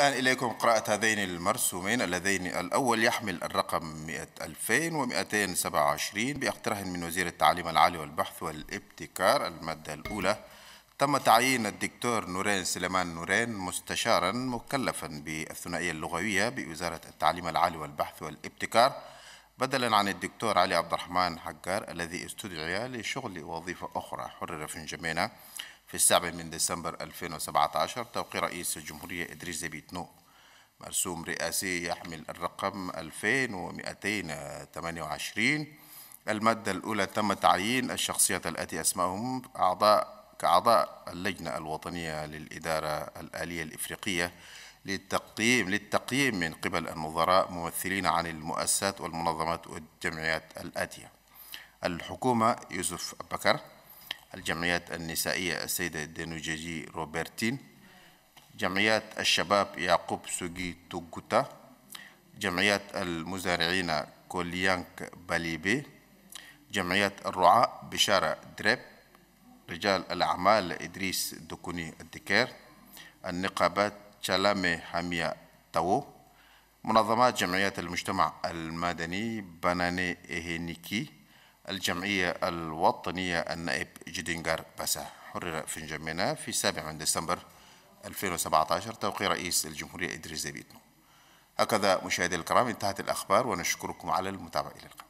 الآن إليكم قراءة هذين المرسومين اللذين الأول يحمل الرقم 2227 باقتراح من وزير التعليم العالي والبحث والابتكار المادة الأولى تم تعيين الدكتور نورين سليمان نورين مستشارا مكلفا بالثنائية اللغوية بوزارة التعليم العالي والبحث والابتكار بدلا عن الدكتور علي عبد الرحمن حجار الذي استدعي لشغل وظيفة أخرى حرر في جمينة في السابع من ديسمبر 2017 توقيع رئيس الجمهورية إدريس زبيت نو مرسوم رئاسي يحمل الرقم 2228 المادة الأولى تم تعيين الشخصيات التي أسمائهم أعضاء كأعضاء اللجنة الوطنية للإدارة الآلية الإفريقية للتقييم للتقييم من قبل النظراء ممثلين عن المؤسسات والمنظمات والجمعيات الآتية الحكومة يوسف بكر الجمعيات النسائية السيدة دينوجيجي روبرتين جمعيات الشباب يعقوب سوجي توغوتا جمعيات المزارعين كوليانك باليبي جمعيات الرعاة بشارة دريب رجال الأعمال إدريس دوكوني الدكير النقابات شلامي حمية تاو منظمات جمعيات المجتمع المدني بناني إهينيكي الجمعية الوطنية النائب جدينغار باسا حرر فنجمنا في 7 من ديسمبر 2017 توقيع رئيس الجمهورية إدريس ديبيتنو هكذا مشاهدي الكرام انتهت الأخبار ونشكركم على المتابعة إلى اللقاء